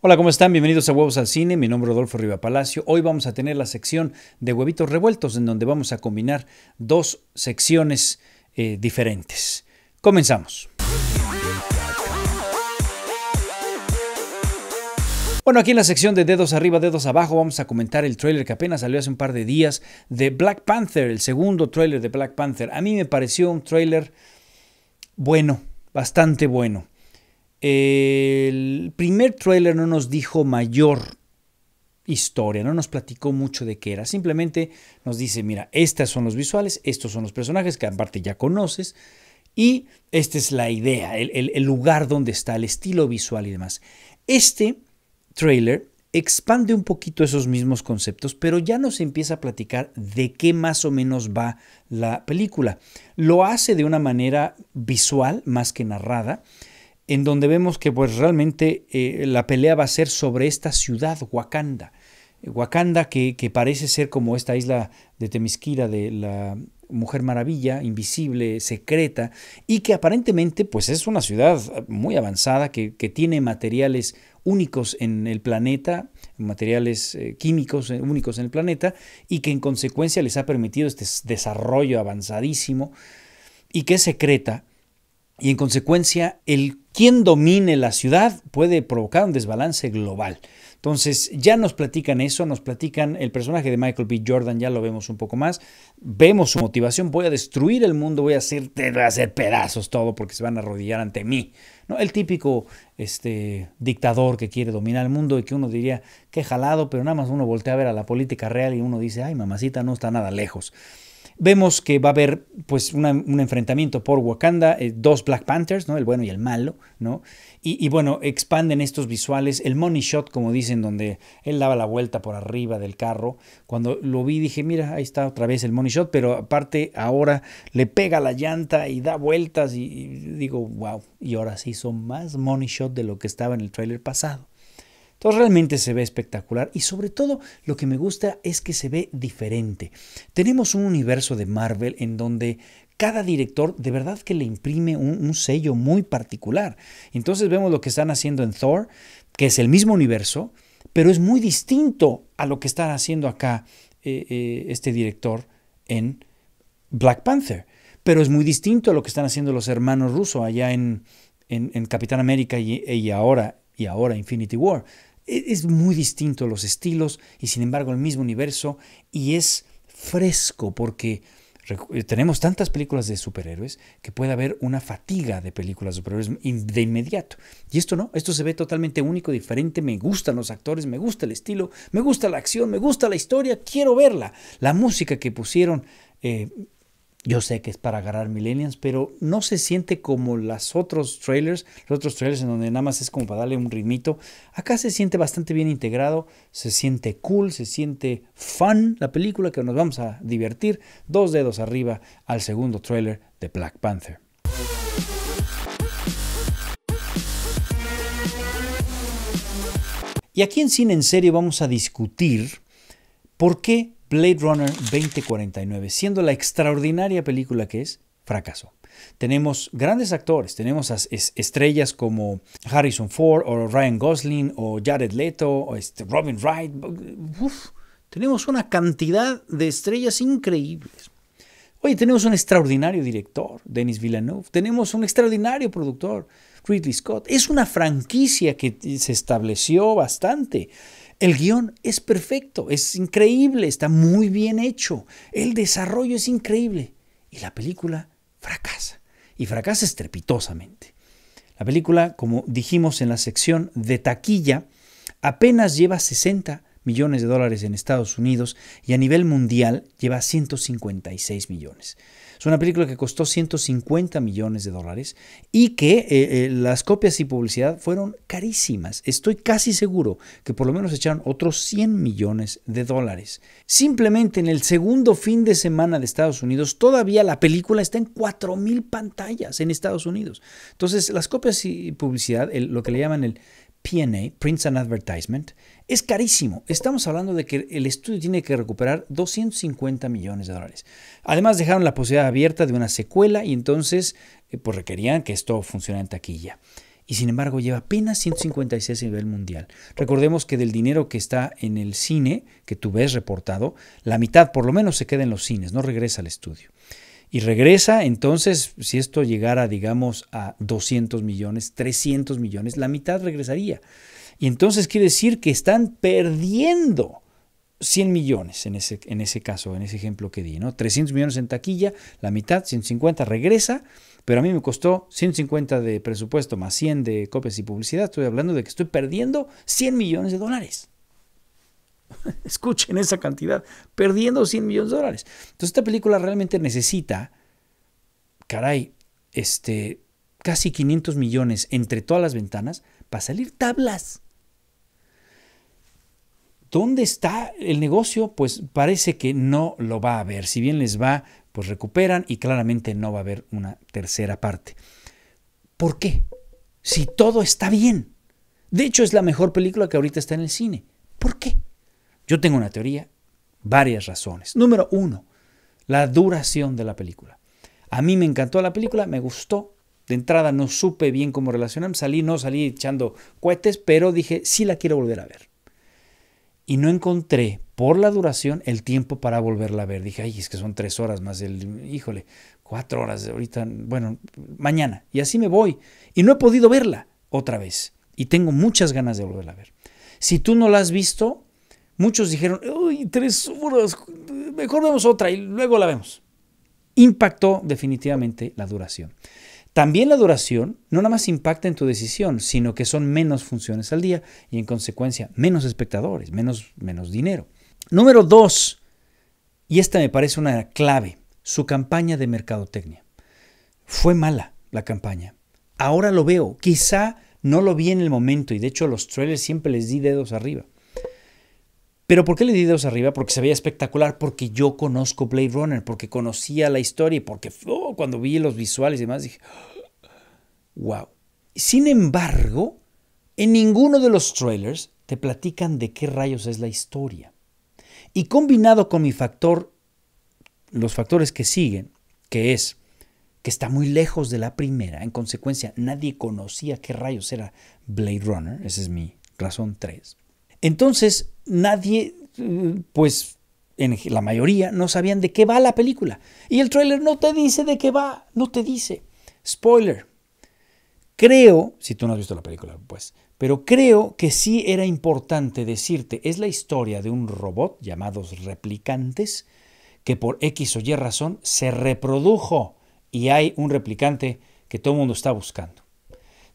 Hola, ¿cómo están? Bienvenidos a Huevos al Cine. Mi nombre es Rodolfo Riva Palacio. Hoy vamos a tener la sección de huevitos revueltos, en donde vamos a combinar dos secciones eh, diferentes. Comenzamos. Bueno, aquí en la sección de dedos arriba, dedos abajo, vamos a comentar el tráiler que apenas salió hace un par de días de Black Panther, el segundo tráiler de Black Panther. A mí me pareció un tráiler bueno, bastante bueno. El primer tráiler no nos dijo mayor historia, no nos platicó mucho de qué era, simplemente nos dice, mira, estos son los visuales, estos son los personajes que aparte ya conoces, y esta es la idea, el, el lugar donde está, el estilo visual y demás. Este trailer expande un poquito esos mismos conceptos, pero ya nos empieza a platicar de qué más o menos va la película. Lo hace de una manera visual más que narrada en donde vemos que pues realmente eh, la pelea va a ser sobre esta ciudad, Wakanda. Wakanda que, parece ser como esta isla de Temisquira de la Mujer Maravilla, invisible, secreta, y que aparentemente pues es una ciudad muy avanzada que, tiene materiales únicos en el planeta, materiales eh, químicos eh, únicos en el planeta, y que en consecuencia les ha permitido este desarrollo avanzadísimo, y que es secreta, y en consecuencia el quien domine la ciudad puede provocar un desbalance global. Entonces ya nos platican eso, nos platican el personaje de Michael B. Jordan, ya lo vemos un poco más, vemos su motivación, voy a destruir el mundo, voy a hacer, voy hacer pedazos todo porque se van a arrodillar ante mí. ¿No? El típico este, dictador que quiere dominar el mundo y que uno diría, qué jalado, pero nada más uno voltea a ver a la política real y uno dice, ay mamacita, no está nada lejos. Vemos que va a haber pues un enfrentamiento por Wakanda, eh, dos Black Panthers, ¿no? El bueno y el malo, ¿no? Y, bueno, expanden estos visuales, el money shot, como dicen, donde él daba la vuelta por arriba del carro. Cuando lo vi dije, mira, ahí está otra vez el money shot, pero aparte ahora le pega la llanta y da vueltas y, digo, wow, y ahora sí hizo más money shot de lo que estaba en el tráiler pasado. Entonces realmente se ve espectacular y sobre todo lo que me gusta es que se ve diferente. Tenemos un universo de Marvel en donde cada director de verdad que le imprime un, sello muy particular. Entonces vemos lo que están haciendo en Thor, que es el mismo universo, pero es muy distinto a lo que están haciendo acá eh, eh, este director en Black Panther. Pero es muy distinto a lo que están haciendo los hermanos rusos allá en, Capitán América y ahora y ahora Infinity War. E, es muy distinto los estilos y sin embargo el mismo universo y es fresco porque eh, tenemos tantas películas de superhéroes que puede haber una fatiga de películas de superhéroes de inmediato. Y esto no, esto se ve totalmente único, diferente, me gustan los actores, me gusta el estilo, me gusta la acción, me gusta la historia, quiero verla. La música que pusieron... Eh, yo sé que es para agarrar millennials, pero no se siente como los otros trailers, los otros trailers en donde nada más es como para darle un ritmito. Acá se siente bastante bien integrado, se siente cool, se siente fun la película que nos vamos a divertir. Dos dedos arriba al segundo trailer de Black Panther. Y aquí en Cine en Serio vamos a discutir por qué Blade Runner 2049, siendo la extraordinaria película que es, fracasó. Tenemos grandes actores, tenemos estrellas como Harrison Ford o Ryan Gosling o Jared Leto o este Robin Wright. tenemos una cantidad de estrellas increíbles. Oye, tenemos un extraordinario director, Denis Villeneuve. Tenemos un extraordinario productor, Ridley Scott. Es una franquicia que eh, se estableció bastante. El guión es perfecto, es increíble, está muy bien hecho, el desarrollo es increíble y la película fracasa, y fracasa estrepitosamente. La película, como dijimos en la sección de taquilla, apenas lleva 60 millones de dólares en Estados Unidos y a nivel mundial lleva 156 millones. Es una película que costó 150 millones de dólares y que eh, eh, las copias y publicidad fueron carísimas. Estoy casi seguro que por lo menos echaron otros 100 millones de dólares. Simplemente en el segundo fin de semana de Estados Unidos, todavía la película está en 4.000 pantallas en Estados Unidos. Entonces, las copias y publicidad, lo que le llaman el PA, Prints and Advertisement, es carísimo. Estamos hablando de que el estudio tiene que recuperar 250 millones de dólares. Además, dejaron la posibilidad abierta de una secuela y entonces eh, pues requerían que esto funcionara en taquilla. Y sin embargo, lleva apenas 156 a nivel mundial. Recordemos que del dinero que está en el cine, que tú ves reportado, la mitad por lo menos se queda en los cines, no regresa al estudio. Y regresa, entonces, si esto llegara, digamos, a 200 millones, 300 millones, la mitad regresaría. Y entonces quiere decir que están perdiendo 100 millones en ese, en ese caso, en ese ejemplo que di, ¿no? 300 millones en taquilla, la mitad, 150, regresa, pero a mí me costó 150 de presupuesto más 100 de copias y publicidad. Estoy hablando de que estoy perdiendo 100 millones de dólares. Escuchen esa cantidad, perdiendo 100 millones de dólares. Entonces esta película realmente necesita, caray, este, casi 500 millones entre todas las ventanas para salir tablas. ¿Dónde está el negocio? Pues parece que no lo va a haber. Si bien les va, pues recuperan y claramente no va a haber una tercera parte. ¿Por qué? Si todo está bien. De hecho, es la mejor película que ahorita está en el cine. ¿Por qué? Yo tengo una teoría, varias razones. Número uno, la duración de la película. A mí me encantó la película, me gustó. De entrada no supe bien cómo relacionarme, salí, no salí echando cohetes, pero dije, sí la quiero volver a ver. Y no encontré, por la duración, el tiempo para volverla a ver. Dije, ay, es que son tres horas más el, híjole, cuatro horas de ahorita, bueno, mañana. Y así me voy. Y no he podido verla otra vez. Y tengo muchas ganas de volverla a ver. Si tú no la has visto, Muchos dijeron, uy, tres horas, mejor vemos otra y luego la vemos. Impactó definitivamente la duración. También la duración no nada más impacta en tu decisión, sino que son menos funciones al día y en consecuencia menos espectadores, menos, menos dinero. Número dos, y esta me parece una clave, su campaña de mercadotecnia. Fue mala la campaña. Ahora lo veo, quizá no lo vi en el momento y de hecho los trailers siempre les di dedos arriba. Pero ¿por qué le di arriba? Porque se veía espectacular, porque yo conozco Blade Runner, porque conocía la historia y porque oh, cuando vi los visuales y demás dije, wow. Sin embargo, en ninguno de los trailers te platican de qué rayos es la historia. Y combinado con mi factor, los factores que siguen, que es que está muy lejos de la primera, en consecuencia nadie conocía qué rayos era Blade Runner, esa es mi razón 3. Entonces, nadie, pues en la mayoría, no sabían de qué va la película. Y el tráiler no te dice de qué va, no te dice. Spoiler. Creo, si tú no has visto la película, pues, pero creo que sí era importante decirte, es la historia de un robot llamados replicantes que por X o Y razón se reprodujo y hay un replicante que todo el mundo está buscando.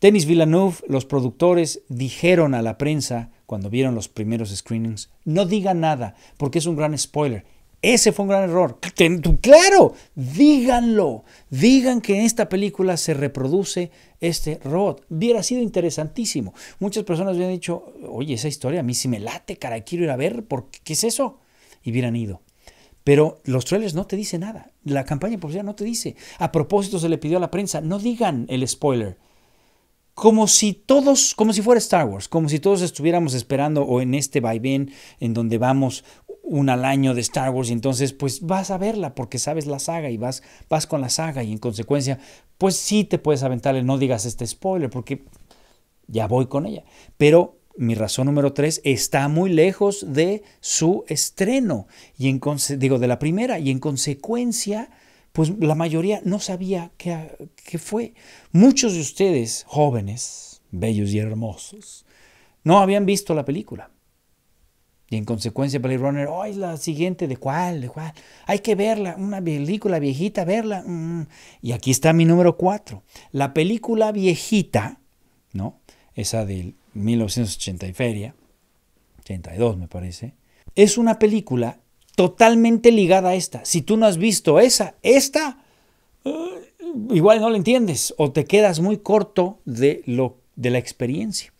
Denis Villeneuve, los productores, dijeron a la prensa cuando vieron los primeros screenings, no digan nada, porque es un gran spoiler. Ese fue un gran error. Claro, díganlo. Digan que en esta película se reproduce este robot. Hubiera sido interesantísimo. Muchas personas hubieran dicho, oye, esa historia a mí sí me late, cara, quiero ir a ver, porque qué, es eso? Y hubieran ido. Pero los trailers no te dicen nada. La campaña publicitaria no te dice. A propósito, se le pidió a la prensa, no digan el spoiler como si todos, como si fuera Star Wars, como si todos estuviéramos esperando o en este vaivén en donde vamos un al año de Star Wars y entonces pues vas a verla porque sabes la saga y vas, vas con la saga y en consecuencia pues sí te puedes aventarle, no digas este spoiler porque ya voy con ella. Pero mi razón número tres está muy lejos de su estreno y en digo de la primera y en consecuencia pues la mayoría no sabía qué, fue. Muchos de ustedes, jóvenes, bellos y hermosos, no habían visto la película. Y en consecuencia, Blade Runner, oh, la siguiente, ¿de cuál? ¿De cuál? Hay que verla, una película viejita, verla. Mm. Y aquí está mi número 4. La película viejita, ¿no? Esa del 1980 y feria, 82 me parece, es una película totalmente ligada a esta. Si tú no has visto esa, esta, eh, igual no la entiendes o te quedas muy corto de, lo, de la experiencia.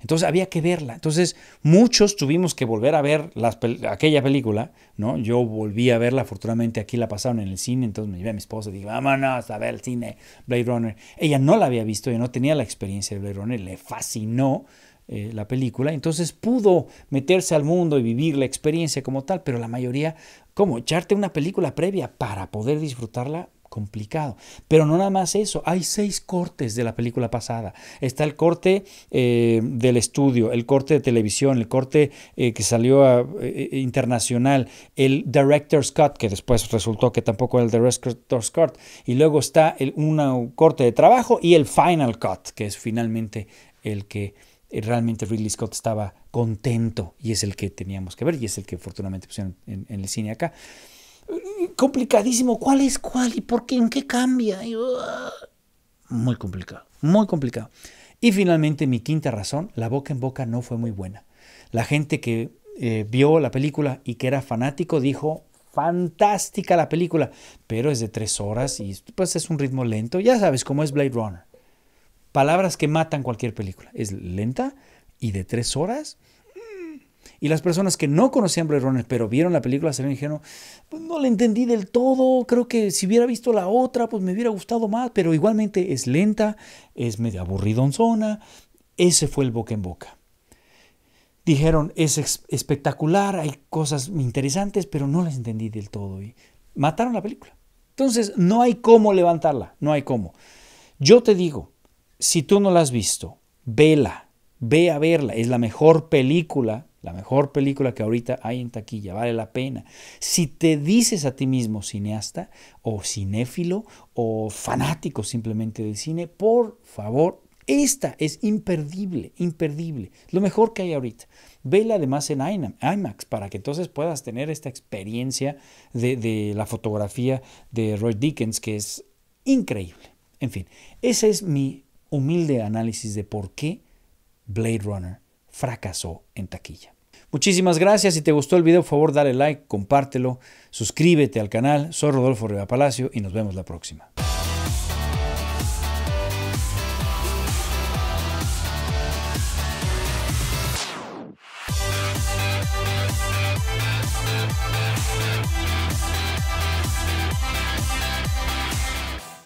Entonces había que verla. Entonces muchos tuvimos que volver a ver las, aquella película, ¿no? Yo volví a verla, afortunadamente aquí la pasaron en el cine, entonces me llevé a mi esposa y dije, vámonos a ver el cine, Blade Runner. Ella no la había visto, ella no tenía la experiencia de Blade Runner, le fascinó, eh, la película, entonces pudo meterse al mundo y vivir la experiencia como tal, pero la mayoría, ¿cómo? Echarte una película previa para poder disfrutarla complicado. Pero no nada más eso, hay seis cortes de la película pasada. Está el corte eh, del estudio, el corte de televisión, el corte eh, que salió internacional, el director's cut, que después resultó que tampoco era el director's cut, y luego está un corte de trabajo y el final cut, que es finalmente el que eh, realmente Ridley Scott estaba contento y es el que teníamos que ver y es el que afortunadamente pusieron en, el cine acá. Eh, complicadísimo, ¿cuál es cuál y por qué, en qué cambia? Uh, muy complicado, muy complicado. Y finalmente mi quinta razón, la boca en boca no fue muy buena. La gente que eh, vio la película y que era fanático dijo, fantástica la película, pero es de tres horas y pues es un ritmo lento, ya sabes cómo es Blade Runner palabras que matan cualquier película. Es lenta y de tres horas. Mm. Y las personas que no conocían Blade pero vieron la película, se dijeron, pues no la entendí del todo, creo que si hubiera visto la otra, pues me hubiera gustado más, pero igualmente es lenta, es medio zona. Ese fue el boca en boca. Dijeron, es espectacular, hay cosas interesantes, pero no las entendí del todo. Y mataron la película. Entonces, no hay cómo levantarla, no hay cómo. Yo te digo, si tú no la has visto, vela, ve a verla. Es la mejor película, la mejor película que ahorita hay en taquilla, vale la pena. Si te dices a ti mismo cineasta o cinéfilo o fanático simplemente del cine, por favor, esta es imperdible, imperdible, lo mejor que hay ahorita. Vela además en IMAX para que entonces puedas tener esta experiencia de, de la fotografía de Roy Dickens que es increíble. En fin, esa es mi humilde análisis de por qué Blade Runner fracasó en taquilla. Muchísimas gracias. Si te gustó el video, por favor, dale like, compártelo, suscríbete al canal. Soy Rodolfo Riva Palacio y nos vemos la próxima.